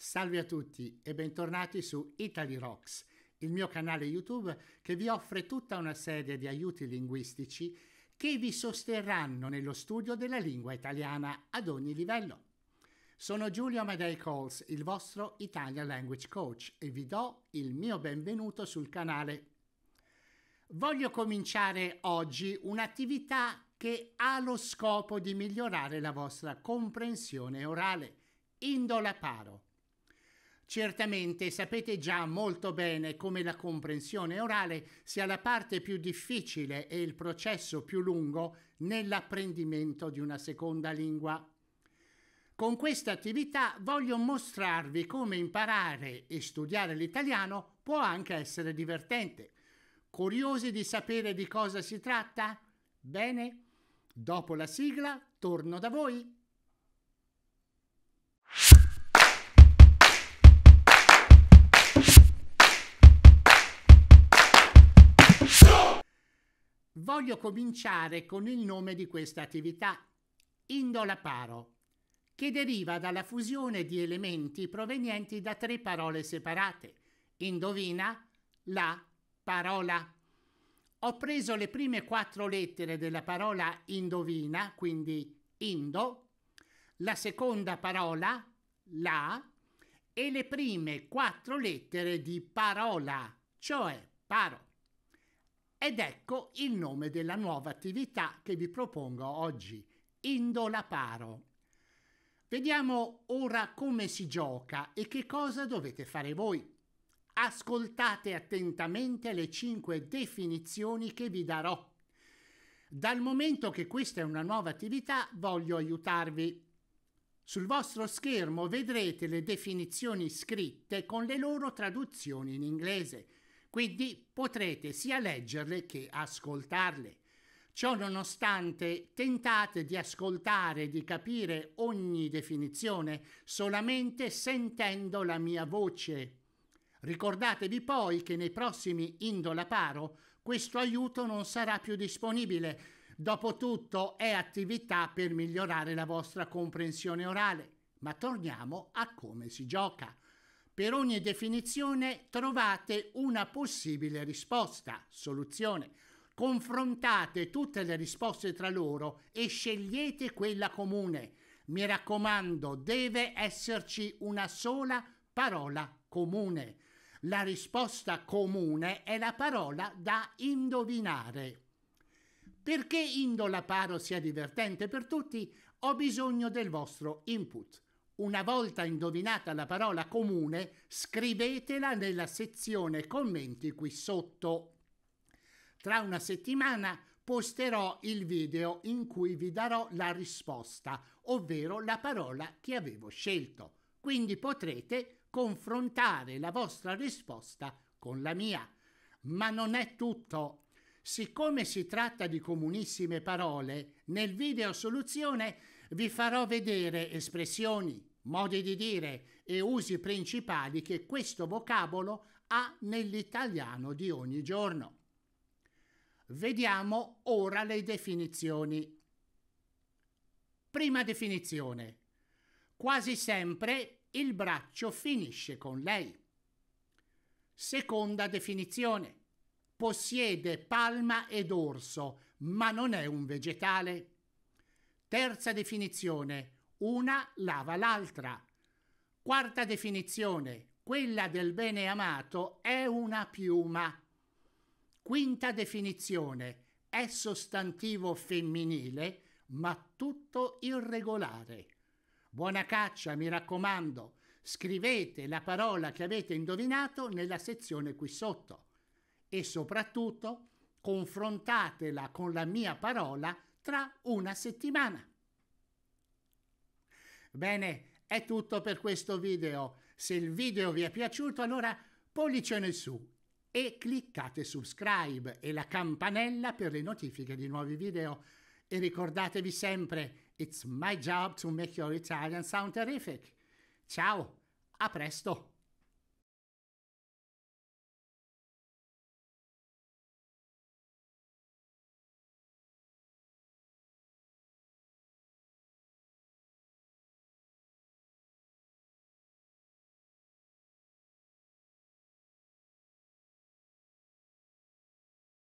Salve a tutti e bentornati su Italy Rocks, il mio canale YouTube che vi offre tutta una serie di aiuti linguistici che vi sosterranno nello studio della lingua italiana ad ogni livello. Sono Giulio Amadei Coles, il vostro Italian Language Coach e vi do il mio benvenuto sul canale. Voglio cominciare oggi un'attività che ha lo scopo di migliorare la vostra comprensione orale. paro. Certamente sapete già molto bene come la comprensione orale sia la parte più difficile e il processo più lungo nell'apprendimento di una seconda lingua. Con questa attività voglio mostrarvi come imparare e studiare l'italiano può anche essere divertente. Curiosi di sapere di cosa si tratta? Bene, dopo la sigla torno da voi. voglio cominciare con il nome di questa attività, Indolaparo, che deriva dalla fusione di elementi provenienti da tre parole separate. Indovina la parola. Ho preso le prime quattro lettere della parola indovina, quindi indo, la seconda parola la e le prime quattro lettere di parola, cioè paro. Ed ecco il nome della nuova attività che vi propongo oggi, Indolaparo. Vediamo ora come si gioca e che cosa dovete fare voi. Ascoltate attentamente le cinque definizioni che vi darò. Dal momento che questa è una nuova attività, voglio aiutarvi. Sul vostro schermo vedrete le definizioni scritte con le loro traduzioni in inglese quindi potrete sia leggerle che ascoltarle. Ciò nonostante tentate di ascoltare e di capire ogni definizione solamente sentendo la mia voce. Ricordatevi poi che nei prossimi Indolaparo questo aiuto non sarà più disponibile. Dopotutto è attività per migliorare la vostra comprensione orale. Ma torniamo a come si gioca. Per ogni definizione trovate una possibile risposta, soluzione. Confrontate tutte le risposte tra loro e scegliete quella comune. Mi raccomando, deve esserci una sola parola comune. La risposta comune è la parola da indovinare. Perché Indolaparo sia divertente per tutti, ho bisogno del vostro input. Una volta indovinata la parola comune, scrivetela nella sezione commenti qui sotto. Tra una settimana posterò il video in cui vi darò la risposta, ovvero la parola che avevo scelto. Quindi potrete confrontare la vostra risposta con la mia. Ma non è tutto. Siccome si tratta di comunissime parole, nel video soluzione vi farò vedere espressioni, modi di dire e usi principali che questo vocabolo ha nell'italiano di ogni giorno. Vediamo ora le definizioni. Prima definizione. Quasi sempre il braccio finisce con lei. Seconda definizione. Possiede palma e dorso, ma non è un vegetale. Terza definizione una lava l'altra. Quarta definizione, quella del bene amato è una piuma. Quinta definizione, è sostantivo femminile, ma tutto irregolare. Buona caccia, mi raccomando. Scrivete la parola che avete indovinato nella sezione qui sotto e soprattutto confrontatela con la mia parola tra una settimana. Bene, è tutto per questo video. Se il video vi è piaciuto, allora pollicione su e cliccate subscribe e la campanella per le notifiche di nuovi video. E ricordatevi sempre, it's my job to make your Italian sound terrific. Ciao, a presto!